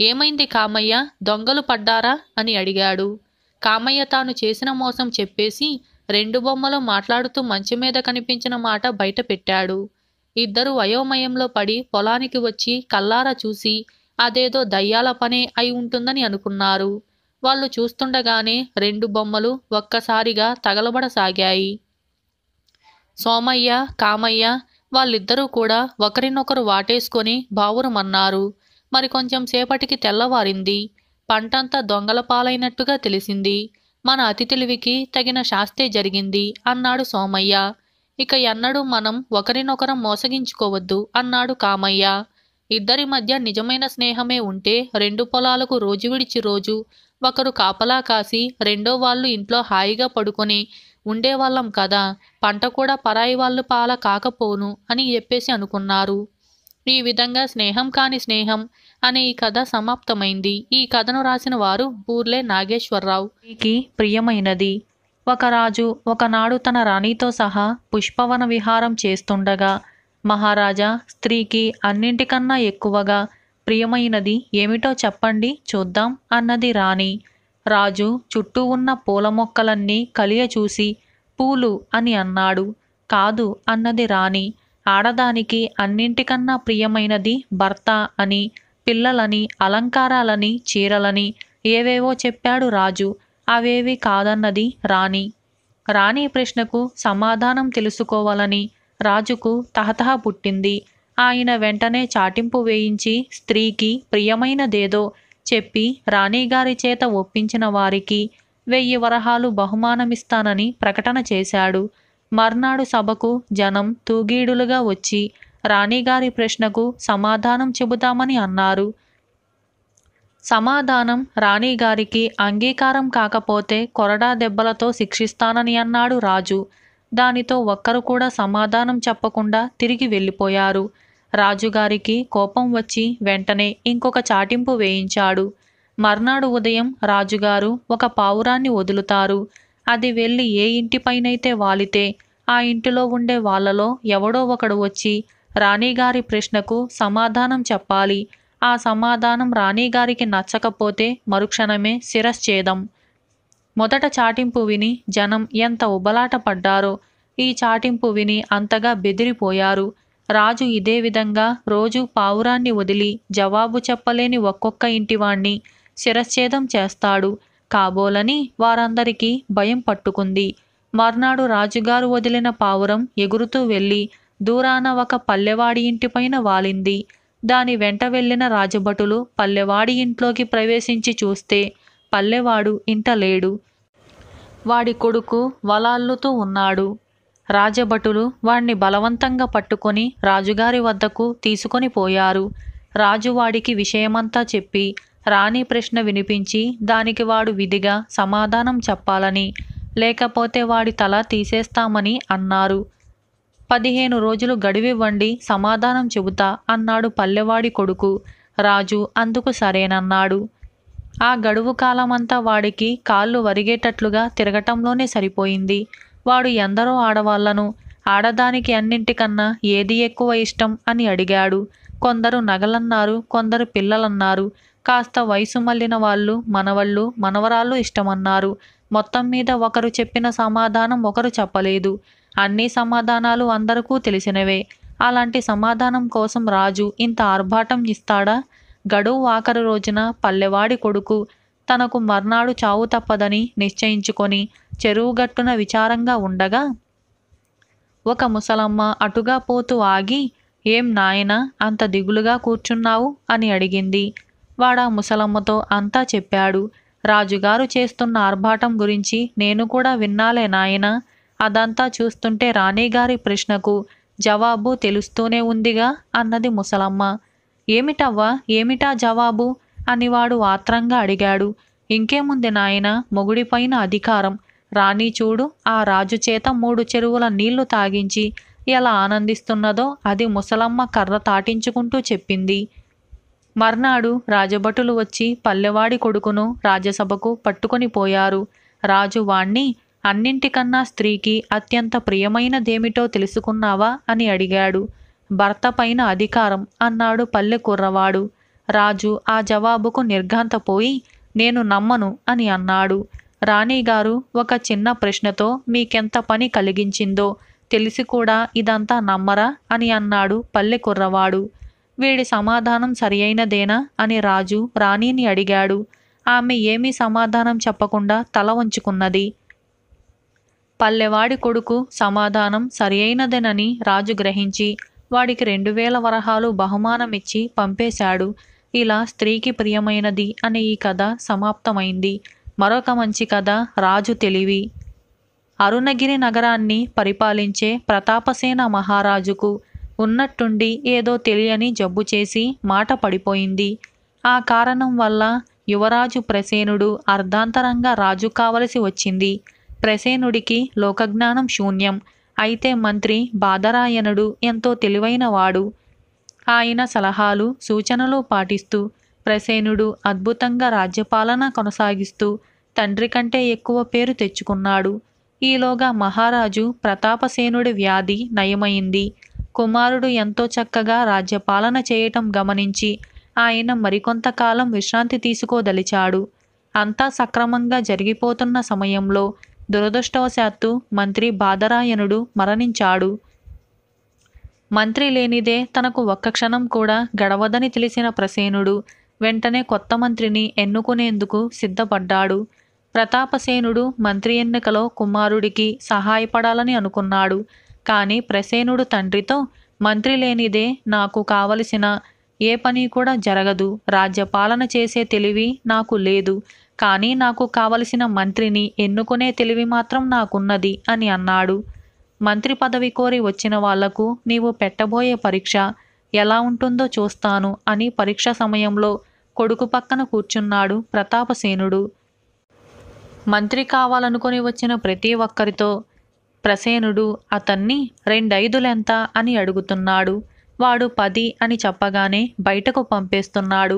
ఏమైంది కామయ్య దొంగలు పడ్డారా అని అడిగాడు కామయ్య తాను చేసిన మోసం చెప్పేసి రెండు బొమ్మలు మాట్లాడుతూ మంచం మీద కనిపించిన మాట బయట పెట్టాడు ఇద్దరు వయోమయంలో పడి పొలానికి వచ్చి కల్లారా చూసి అదేదో దయ్యాల పనే అయి ఉంటుందని అనుకున్నారు వాళ్ళు చూస్తుండగానే రెండు బొమ్మలు ఒక్కసారిగా తగలబడసాగాయి సోమయ్య కామయ్య వాళ్ళిద్దరూ కూడా ఒకరినొకరు వాటేసుకొని బావురమన్నారు మరి కొంచెం సేపటికి తెల్లవారింది పంటంతా దొంగల పాలైనట్టుగా తెలిసింది మన అతి తెలివికి తగిన శాస్తే జరిగింది అన్నాడు సోమయ్య ఇక ఎన్నడూ మనం ఒకరినొకరం మోసగించుకోవద్దు అన్నాడు కామయ్య ఇద్దరి మధ్య నిజమైన స్నేహమే ఉంటే రెండు పొలాలకు రోజు విడిచి రోజు ఒకరు కాపలా కాసి రెండో వాళ్ళు ఇంట్లో హాయిగా పడుకొని ఉండేవాళ్ళం కదా పంట కూడా పరాయి వాళ్ళు పాల కాకపోను అని చెప్పేసి అనుకున్నారు ఈ విధంగా స్నేహం కాని స్నేహం అనే ఈ కథ సమాప్తమైంది ఈ కథను రాసిన వారు బూర్లే నాగేశ్వరరావు ప్రియమైనది ఒక రాజు ఒకనాడు తన రాణితో సహా పుష్పవన విహారం చేస్తుండగా మహారాజా స్త్రీకి అన్నింటికన్నా ఎక్కువగా ప్రియమైనది ఏమిటో చెప్పండి చూద్దాం అన్నది రాణి రాజు చుట్టూ ఉన్న పూల మొక్కలన్నీ కలియ చూసి పూలు అని అన్నాడు కాదు అన్నది రాణి ఆడదానికి అన్నింటికన్నా ప్రియమైనది భర్త అని పిల్లలని అలంకారాలని చీరలని ఏవేవో చెప్పాడు రాజు అవేవి కాదన్నది రాణి రాణి ప్రశ్నకు సమాధానం తెలుసుకోవాలని రాజుకు తహతహ పుట్టింది ఆయన వెంటనే చాటింపు వేయించి స్త్రీకి ప్రియమైనదేదో చెప్పి రాణిగారి చేత ఒప్పించిన వారికి వెయ్యి వరహాలు బహుమానమిస్తానని ప్రకటన చేశాడు మర్నాడు సభకు జనం తూగీడులుగా వచ్చి రాణిగారి ప్రశ్నకు సమాధానం చెబుతామని అన్నారు సమాధానం రాణిగారికి అంగీకారం కాకపోతే కొరడా దెబ్బలతో శిక్షిస్తానని అన్నాడు రాజు దానితో ఒక్కరు కూడా సమాధానం చెప్పకుండా తిరిగి వెళ్ళిపోయారు రాజుగారికి కోపం వచ్చి వెంటనే ఇంకొక చాటింపు వేయించాడు మర్నాడు ఉదయం రాజుగారు ఒక పావురాన్ని వదులుతారు అది వెళ్ళి ఏ ఇంటిపైనైతే వాలితే ఆ ఇంటిలో ఉండే వాళ్ళలో ఎవడో ఒకడు వచ్చి రాణిగారి ప్రశ్నకు సమాధానం చెప్పాలి ఆ సమాధానం రాణిగారికి నచ్చకపోతే మరుక్షణమే శిరశ్చేదం మొదట చాటింపు విని జనం ఎంత ఉబలాట పడ్డారో ఈ చాటింపు విని అంతగా బెదిరిపోయారు రాజు ఇదే విధంగా రోజు పావురాన్ని వదిలి జవాబు చెప్పలేని ఒక్కొక్క ఇంటివాణ్ణి శిరశ్చేదం చేస్తాడు కాబోలని వారందరికీ భయం పట్టుకుంది మర్నాడు రాజుగారు వదిలిన పావురం ఎగురుతూ వెళ్ళి దూరాన ఒక పల్లెవాడి ఇంటిపైన వాలింది దాని వెంట వెళ్ళిన రాజభటులు పల్లెవాడి ఇంట్లోకి ప్రవేశించి చూస్తే పల్లెవాడు ఇంట లేడు వాడి కొడుకు వలాల్లుతూ ఉన్నాడు రాజభటులు వాణ్ణి బలవంతంగా పట్టుకొని రాజుగారి వద్దకు తీసుకొని పోయారు రాజు వాడికి విషయమంతా చెప్పి రాణి ప్రశ్న వినిపించి దానికి వాడు విధిగా సమాధానం చెప్పాలని లేకపోతే వాడి తల తీసేస్తామని అన్నారు పదిహేను రోజులు గడివివ్వండి సమాధానం చెబుతా అన్నాడు పల్లెవాడి కొడుకు రాజు అందుకు సరేనన్నాడు ఆ గడువు కాలమంతా వాడికి కాళ్ళు వరిగేటట్లుగా తిరగటంలోనే సరిపోయింది వాడు ఎందరో ఆడవాళ్లను ఆడదానికి అన్నింటికన్నా ఏది ఎక్కువ ఇష్టం అని అడిగాడు కొందరు నగలన్నారు కొందరు పిల్లలన్నారు కాస్త వయసు మళ్ళిన వాళ్ళు మనవళ్ళు మనవరాళ్ళు ఇష్టమన్నారు మొత్తం మీద ఒకరు చెప్పిన సమాధానం ఒకరు చెప్పలేదు అన్ని సమాధానాలు అందరికూ తెలిసినవే అలాంటి సమాధానం కోసం రాజు ఇంత ఆర్భాటం ఇస్తాడా గడువు ఆఖరి రోజున పల్లెవాడి కొడుకు తనకు మర్నాడు చావు తప్పదని నిశ్చయించుకొని చెరువుగట్టున విచారంగా ఉండగా ఒక ముసలమ్మ అటుగా పోతూ ఆగి ఏం నాయన అంత దిగులుగా కూర్చున్నావు అని అడిగింది వాడా ముసలమ్మతో అంతా చెప్పాడు రాజుగారు చేస్తున్న ఆర్భాటం గురించి నేను కూడా విన్నాలే నాయనా అదంతా చూస్తుంటే రాణిగారి ప్రశ్నకు జవాబు తెలుస్తూనే ఉందిగా అన్నది ముసలమ్మ ఏమిటవ్వా ఏమిటా జవాబు అని వాడు ఆత్రంగా అడిగాడు ఇంకేముంది నాయన మొగుడిపైన అధికారం రాణి చూడు ఆ రాజు చేత మూడు చెరువుల నీళ్లు తాగించి ఎలా ఆనందిస్తున్నదో అది ముసలమ్మ కర్ర తాటించుకుంటూ చెప్పింది మర్నాడు రాజభటులు వచ్చి పల్లెవాడి కొడుకును రాజసభకు పట్టుకొని పోయారు రాజు వాణ్ణి అన్నింటికన్నా స్త్రీకి అత్యంత ప్రియమైనదేమిటో తెలుసుకున్నావా అని అడిగాడు భర్త పైన అధికారం అన్నాడు పల్లె కుర్రవాడు రాజు ఆ జవాబుకు నిర్ఘాంతపోయి నేను నమ్మను అని అన్నాడు రాణిగారు ఒక చిన్న ప్రశ్నతో మీకెంత పని కలిగించిందో తెలిసి కూడా ఇదంతా నమ్మరా అని అన్నాడు పల్లె కుర్రవాడు వీడి సమాధానం సరియైనదేనా అని రాజు రాణిని అడిగాడు ఆమె ఏమీ సమాధానం చెప్పకుండా తల వంచుకున్నది పల్లెవాడి కొడుకు సమాధానం సరియైనదేనని రాజు గ్రహించి వాడికి రెండు వేల వరహాలు బహుమానమిచ్చి పంపేశాడు ఇలా స్త్రీకి ప్రియమైనది అనే ఈ కథ సమాప్తమైంది మరొక మంచి కథ రాజు తెలివి అరుణగిరి నగరాన్ని పరిపాలించే ప్రతాపసేన మహారాజుకు ఉన్నట్టుండి ఏదో తెలియని జబ్బు చేసి మాట పడిపోయింది ఆ కారణం వల్ల యువరాజు ప్రసేనుడు అర్ధాంతరంగా రాజు కావలసి వచ్చింది ప్రసేనుడికి లోకజ్ఞానం శూన్యం అయితే మంత్రి బాదరాయణుడు ఎంతో తెలివైనవాడు ఆయన సలహాలు సూచనలు పాటిస్తూ ప్రసేనుడు అద్భుతంగా రాజ్యపాలన కొనసాగిస్తూ తండ్రి కంటే ఎక్కువ పేరు తెచ్చుకున్నాడు ఈలోగా మహారాజు ప్రతాపసేనుడి వ్యాధి నయమైంది కుమారుడు ఎంతో చక్కగా రాజ్యపాలన చేయటం గమనించి ఆయన మరికొంతకాలం విశ్రాంతి తీసుకోదలిచాడు అంతా సక్రమంగా జరిగిపోతున్న సమయంలో దురదృష్టవశాత్తు మంత్రి బాదరాయణుడు మరణించాడు మంత్రి లేనిదే తనకు ఒక్క క్షణం కూడా గడవదని తెలిసిన ప్రసేనుడు వెంటనే కొత్త మంత్రిని ఎన్నుకునేందుకు సిద్ధపడ్డాడు ప్రతాపసేనుడు మంత్రి ఎన్నికలో కుమారుడికి సహాయపడాలని అనుకున్నాడు కానీ ప్రసేనుడు తండ్రితో మంత్రి లేనిదే నాకు కావలసిన ఏ పని కూడా జరగదు రాజ్యపాలన చేసే తెలివి నాకు లేదు కానీ నాకు కావలసిన మంత్రిని ఎన్నుకునే తెలివి మాత్రం నాకున్నది అని అన్నాడు మంత్రి పదవి కోరి వచ్చిన వాళ్లకు నీవు పెట్టబోయే పరీక్ష ఎలా ఉంటుందో చూస్తాను అని పరీక్ష సమయంలో కొడుకు పక్కన కూర్చున్నాడు ప్రతాపసేనుడు మంత్రి కావాలనుకుని వచ్చిన ప్రతి ఒక్కరితో ప్రసేనుడు అతన్ని రెండైదులెంత అని అడుగుతున్నాడు వాడు పది అని చెప్పగానే బయటకు పంపేస్తున్నాడు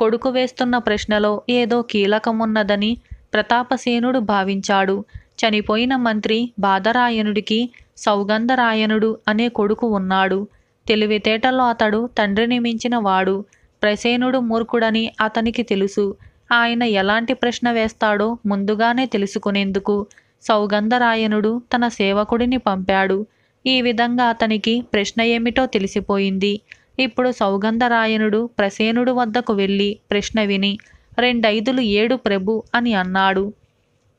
కొడుకు వేస్తున్న ప్రశ్నలో ఏదో కీలకమున్నదని ప్రతాపసేనుడు భావించాడు చనిపోయిన మంత్రి బాధరాయనుడికి సౌగంధరాయనుడు అనే కొడుకు ఉన్నాడు తెలివితేటల్లో అతడు తండ్రిని మించిన వాడు ప్రసేనుడు మూర్ఖుడని అతనికి తెలుసు ఆయన ఎలాంటి ప్రశ్న వేస్తాడో ముందుగానే తెలుసుకునేందుకు సౌగంధరాయనుడు తన సేవకుడిని పంపాడు ఈ విధంగా అతనికి ప్రశ్న ఏమిటో తెలిసిపోయింది ఇప్పుడు సౌగంధరాయనుడు ప్రసేనుడు వద్దకు వెళ్ళి ప్రశ్న విని రెండైదులు ఏడు ప్రభు అని అన్నాడు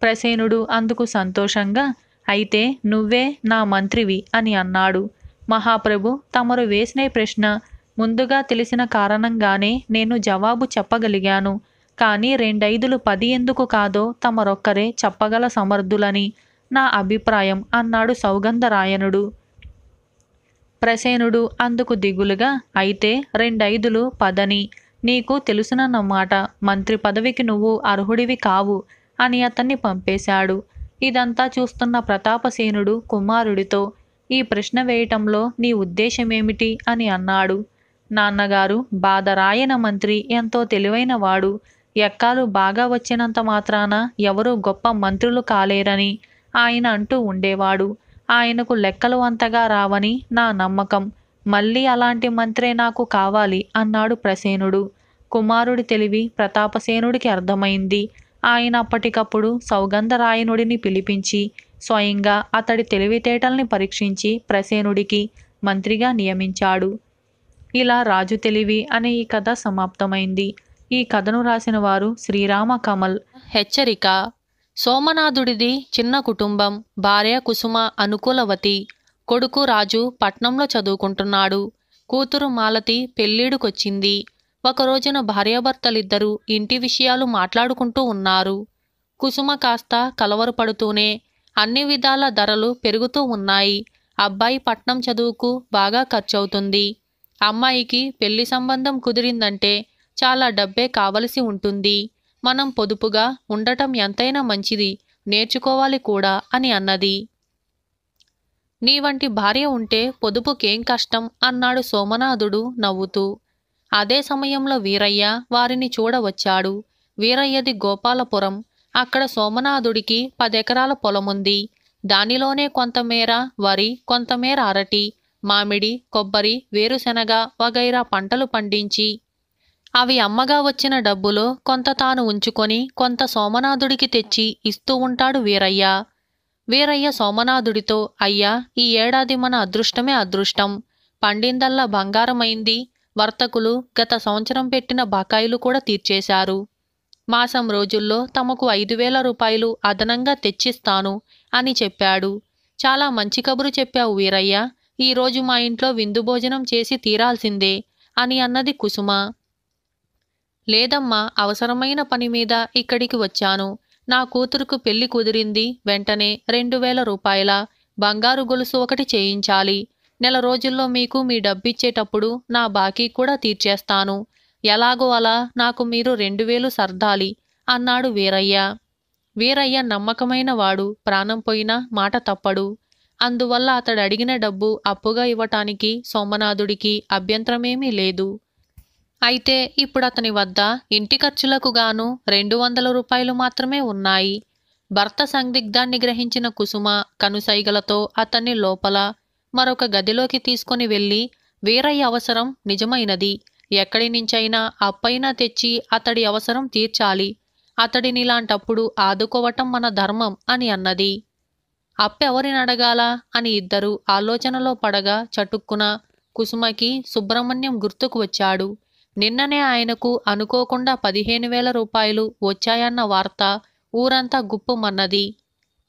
ప్రసేనుడు అందుకు సంతోషంగా అయితే నువ్వే నా మంత్రివి అని అన్నాడు మహాప్రభు తమరు వేసిన ప్రశ్న ముందుగా తెలిసిన కారణంగానే నేను జవాబు చెప్పగలిగాను కానీ రెండైదులు పది ఎందుకు కాదో తమరొక్కరే చెప్పగల సమర్థులని నా అభిప్రాయం అన్నాడు సౌగంధరాయనుడు ప్రసేనుడు అందుకు దిగులుగా అయితే రెండైదులు పదని నీకు తెలుసునన్నమాట మంత్రి పదవికి నువ్వు అర్హుడివి కావు అని అతన్ని పంపేశాడు ఇదంతా చూస్తున్న ప్రతాపసేనుడు కుమారుడితో ఈ ప్రశ్న వేయటంలో నీ ఉద్దేశమేమిటి అని అన్నాడు నాన్నగారు బాధరాయన మంత్రి ఎంతో తెలివైనవాడు ఎక్కాలు బాగా వచ్చినంత మాత్రాన ఎవరూ గొప్ప మంత్రులు కాలేరని ఆయన అంటూ ఉండేవాడు ఆయనకు లెక్కలు అంతగా రావని నా నమ్మకం మళ్ళీ అలాంటి మంత్రే నాకు కావాలి అన్నాడు ప్రసేనుడు కుమారుడి తెలివి ప్రతాపసేనుడికి అర్థమైంది ఆయన అప్పటికప్పుడు సౌగంధరాయనుడిని పిలిపించి స్వయంగా అతడి తెలివితేటల్ని పరీక్షించి ప్రసేనుడికి మంత్రిగా నియమించాడు ఇలా రాజు తెలివి అనే ఈ కథ సమాప్తమైంది ఈ కథను రాసిన వారు శ్రీరామ కమల్ హెచ్చరిక సోమనాథుడిది చిన్న కుటుంబం భార్య కుసుమ అనుకూలవతి కొడుకు రాజు పట్నంలో చదువుకుంటున్నాడు కూతురు మాలతి పెళ్ళిడుకొచ్చింది ఒకరోజున భార్యాభర్తలిద్దరూ ఇంటి విషయాలు మాట్లాడుకుంటూ ఉన్నారు కుసుమ కాస్త కలవరపడుతూనే అన్ని విధాల ధరలు పెరుగుతూ ఉన్నాయి అబ్బాయి పట్నం చదువుకు బాగా ఖర్చవుతుంది అమ్మాయికి పెళ్లి సంబంధం కుదిరిందంటే చాలా డబ్బే కావలసి ఉంటుంది మనం పొదుపుగా ఉండటం ఎంతైనా మంచిది నేర్చుకోవాలి కూడా అని అన్నది నీ వంటి భార్య ఉంటే పొదుపుకేం కష్టం అన్నాడు సోమనాథుడు నవ్వుతూ అదే సమయంలో వీరయ్య వారిని చూడవచ్చాడు వీరయ్యది గోపాలపురం అక్కడ సోమనాథుడికి పదెకరాల పొలముంది దానిలోనే కొంతమేర వరి కొంతమేర అరటి మామిడి కొబ్బరి వేరుశెనగ వగైరా పంటలు పండించి అవి అమ్మగా వచ్చిన డబ్బులో కొంత తాను ఉంచుకొని కొంత సోమనాథుడికి తెచ్చి ఇస్తూ ఉంటాడు వీరయ్య వీరయ్య సోమనాథుడితో అయ్యా ఈ ఏడాది మన అదృష్టమే అదృష్టం పండిందల్లా బంగారమైంది వర్తకులు గత సంవత్సరం పెట్టిన బకాయిలు కూడా తీర్చేశారు మాసం రోజుల్లో తమకు ఐదు వేల రూపాయలు అదనంగా తెచ్చిస్తాను అని చెప్పాడు చాలా మంచి కబురు చెప్పావు వీరయ్య ఈరోజు మా ఇంట్లో విందు భోజనం చేసి తీరాల్సిందే అని అన్నది కుసుమ లేదమ్మా అవసరమైన పని మీద ఇక్కడికి వచ్చాను నా కూతురుకు పెళ్లి కుదిరింది వెంటనే రెండు వేల రూపాయల బంగారు గొలుసు ఒకటి చేయించాలి నెల రోజుల్లో మీకు మీ డబ్బిచ్చేటప్పుడు నా బాకీ కూడా తీర్చేస్తాను ఎలాగో అలా నాకు మీరు రెండు వేలు సర్దాలి అన్నాడు వీరయ్య వీరయ్య నమ్మకమైన వాడు ప్రాణం పోయినా మాట తప్పడు అందువల్ల అతడు అడిగిన డబ్బు అప్పుగా ఇవ్వటానికి సోమనాథుడికి అభ్యంతరమేమీ లేదు అయితే ఇప్పుడు అతని వద్ద ఇంటి ఖర్చులకు గాను రెండు వందల రూపాయలు మాత్రమే ఉన్నాయి భర్త సందిగ్ధాన్ని గ్రహించిన కుసుమ కనుసైగలతో అతన్ని లోపల మరొక గదిలోకి తీసుకుని వెళ్ళి వీరయ్య అవసరం నిజమైనది ఎక్కడి నుంచైనా అప్పైనా తెచ్చి అతడి అవసరం తీర్చాలి అతడినిలాంటప్పుడు ఆదుకోవటం మన ధర్మం అని అన్నది అప్పెవరినడగాల అని ఇద్దరు ఆలోచనలో పడగా చటుక్కున కుసుమకి సుబ్రహ్మణ్యం గుర్తుకు వచ్చాడు నిన్ననే ఆయనకు అనుకోకుండా పదిహేను వేల రూపాయలు వచ్చాయన్న వార్త ఊరంతా గుప్పుమన్నది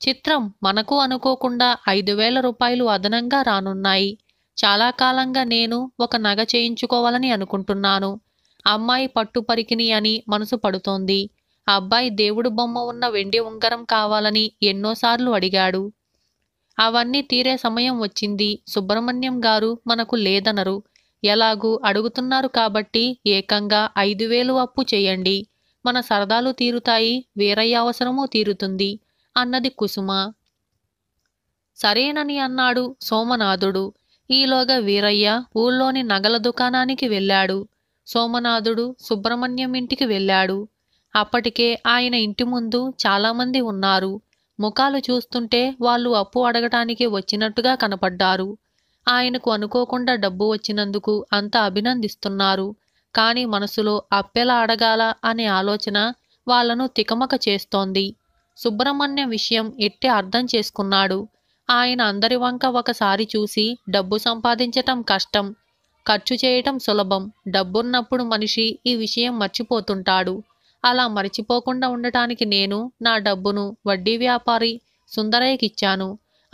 చిత్రం మనకు అనుకోకుండా ఐదు వేల రూపాయలు అదనంగా రానున్నాయి చాలా కాలంగా నేను ఒక నగ చేయించుకోవాలని అనుకుంటున్నాను అమ్మాయి పట్టు పరికిని అని మనసు పడుతోంది అబ్బాయి దేవుడు బొమ్మ ఉన్న వెండి ఉంగరం కావాలని ఎన్నోసార్లు అడిగాడు అవన్నీ తీరే సమయం వచ్చింది సుబ్రహ్మణ్యం గారు మనకు లేదనరు ఎలాగూ అడుగుతున్నారు కాబట్టి ఏకంగా ఐదు వేలు అప్పు చేయండి మన సరదాలు తీరుతాయి వీరయ్య అవసరమూ తీరుతుంది అన్నది కుసుమ సరేనని అన్నాడు సోమనాథుడు ఈలోగా వీరయ్య ఊళ్ళోని నగల దుకాణానికి వెళ్ళాడు సోమనాథుడు సుబ్రహ్మణ్యం ఇంటికి వెళ్ళాడు అప్పటికే ఆయన ఇంటి ముందు చాలామంది ఉన్నారు ముఖాలు చూస్తుంటే వాళ్ళు అప్పు అడగటానికి వచ్చినట్టుగా కనపడ్డారు ఆయనకు అనుకోకుండా డబ్బు వచ్చినందుకు అంత అభినందిస్తున్నారు కానీ మనసులో అప్పెలా అడగాల అనే ఆలోచన వాళ్లను తికమక చేస్తోంది సుబ్రహ్మణ్యం విషయం ఎట్టే అర్థం చేసుకున్నాడు ఆయన అందరి వంక ఒకసారి చూసి డబ్బు సంపాదించటం కష్టం ఖర్చు చేయటం సులభం డబ్బున్నప్పుడు మనిషి ఈ విషయం మర్చిపోతుంటాడు అలా మర్చిపోకుండా ఉండటానికి నేను నా డబ్బును వడ్డీ వ్యాపారి సుందరయ్యకిచ్చాను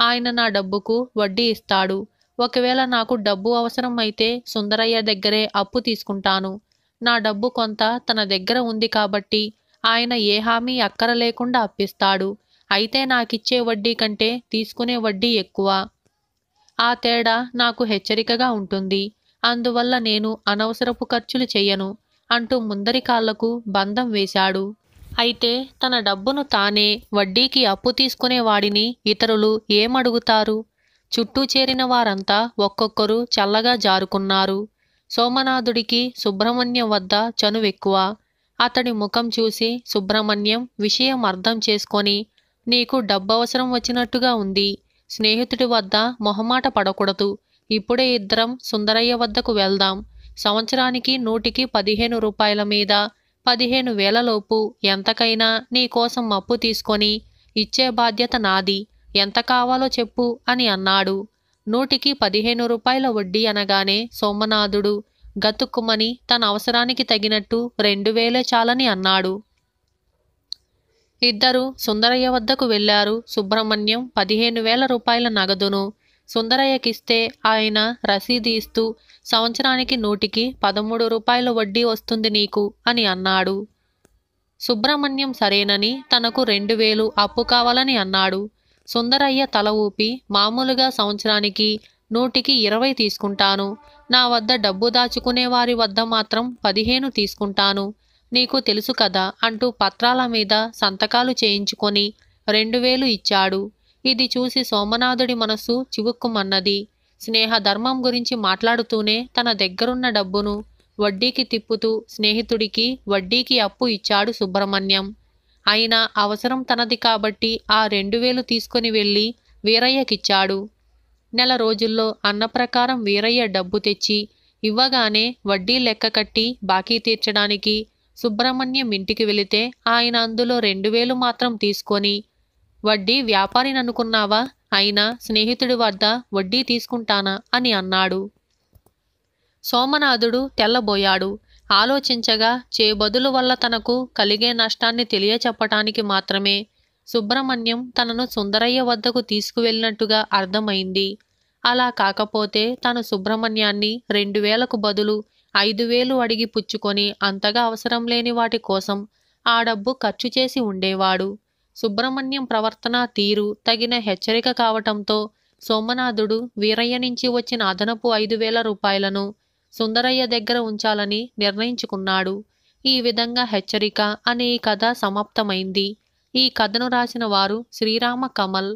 ఆయన నా డబ్బుకు వడ్డీ ఇస్తాడు ఒకవేళ నాకు డబ్బు అవసరం అయితే సుందరయ్య దగ్గరే అప్పు తీసుకుంటాను నా డబ్బు కొంత తన దగ్గర ఉంది కాబట్టి ఆయన ఏ హామీ అక్కర లేకుండా అప్పిస్తాడు అయితే నాకిచ్చే వడ్డీ కంటే తీసుకునే వడ్డీ ఎక్కువ ఆ తేడా నాకు హెచ్చరికగా ఉంటుంది అందువల్ల నేను అనవసరపు ఖర్చులు చెయ్యను అంటూ ముందరి కాళ్లకు బంధం వేశాడు అయితే తన డబ్బును తానే వడ్డీకి అప్పు తీసుకునేవాడిని ఇతరులు ఏమడుగుతారు చుట్టూ చేరిన వారంతా ఒక్కొక్కరు చల్లగా జారుకున్నారు సోమనాథుడికి సుబ్రహ్మణ్యం వద్ద చనువెక్కువ అతడి ముఖం చూసి సుబ్రహ్మణ్యం విషయం అర్థం చేసుకొని నీకు డబ్బవసరం వచ్చినట్టుగా ఉంది స్నేహితుడి వద్ద మొహమాట పడకూడదు ఇప్పుడే ఇద్దరం సుందరయ్య వద్దకు వెళ్దాం సంవత్సరానికి నూటికి పదిహేను రూపాయల మీద పదిహేను వేలలోపు ఎంతకైనా నీకోసం అప్పు తీసుకొని ఇచ్చే బాధ్యత నాది ఎంత కావాలో చెప్పు అని అన్నాడు నూటికి పదిహేను రూపాయల వడ్డీ అనగానే సోమనాథుడు గతుక్కుమని తన అవసరానికి తగినట్టు రెండు వేలే చాలని అన్నాడు ఇద్దరు సుందరయ్య వద్దకు వెళ్లారు సుబ్రహ్మణ్యం పదిహేను వేల రూపాయల నగదును సుందరయ్యకిస్తే ఆయన రసీదు ఇస్తూ సంవత్సరానికి నూటికి పదమూడు రూపాయల వడ్డీ వస్తుంది నీకు అని అన్నాడు సుబ్రహ్మణ్యం సరేనని తనకు రెండు వేలు అప్పు కావాలని అన్నాడు సుందరయ్య తల ఊపి మామూలుగా సంవత్సరానికి నూటికి ఇరవై తీసుకుంటాను నా వద్ద డబ్బు దాచుకునే వారి వద్ద మాత్రం పదిహేను తీసుకుంటాను నీకు తెలుసు కదా అంటూ పత్రాల మీద సంతకాలు చేయించుకొని రెండు వేలు ఇచ్చాడు ఇది చూసి సోమనాథుడి మనస్సు చివుక్కుమన్నది స్నేహ ధర్మం గురించి మాట్లాడుతూనే తన దగ్గరున్న డబ్బును వడ్డీకి తిప్పుతూ స్నేహితుడికి వడ్డీకి అప్పు ఇచ్చాడు సుబ్రహ్మణ్యం అయినా అవసరం తనది కాబట్టి ఆ రెండు వేలు తీసుకుని వెళ్ళి వీరయ్యకిచ్చాడు నెల రోజుల్లో అన్నప్రకారం వీరయ్య డబ్బు తెచ్చి ఇవ్వగానే వడ్డీ లెక్క కట్టి బాకీ తీర్చడానికి సుబ్రహ్మణ్యం ఇంటికి వెళితే ఆయన అందులో రెండు వేలు మాత్రం తీసుకొని వడ్డీ వ్యాపారిని అనుకున్నావా అయినా స్నేహితుడి వద్ద వడ్డీ తీసుకుంటానా అని అన్నాడు సోమనాథుడు తెల్లబోయాడు ఆలోచించగా చేబదులు వల్ల తనకు కలిగే నష్టాన్ని తెలియచెప్పటానికి మాత్రమే సుబ్రహ్మణ్యం తనను సుందరయ్య వద్దకు తీసుకువెళ్ళినట్టుగా అర్థమైంది అలా కాకపోతే తను సుబ్రహ్మణ్యాన్ని రెండు వేలకు బదులు ఐదు వేలు అడిగి పుచ్చుకొని అంతగా అవసరం లేని వాటి కోసం ఆ డబ్బు ఖర్చు చేసి ఉండేవాడు సుబ్రహ్మణ్యం ప్రవర్తన తీరు తగిన హెచ్చరిక కావటంతో సోమనాథుడు వీరయ్య నుంచి వచ్చిన అదనపు ఐదు వేల రూపాయలను సుందరయ్య దగ్గర ఉంచాలని నిర్ణయించుకున్నాడు ఈ విధంగా హెచ్చరిక అనే ఈ కథ సమాప్తమైంది ఈ కథను రాసిన వారు శ్రీరామ కమల్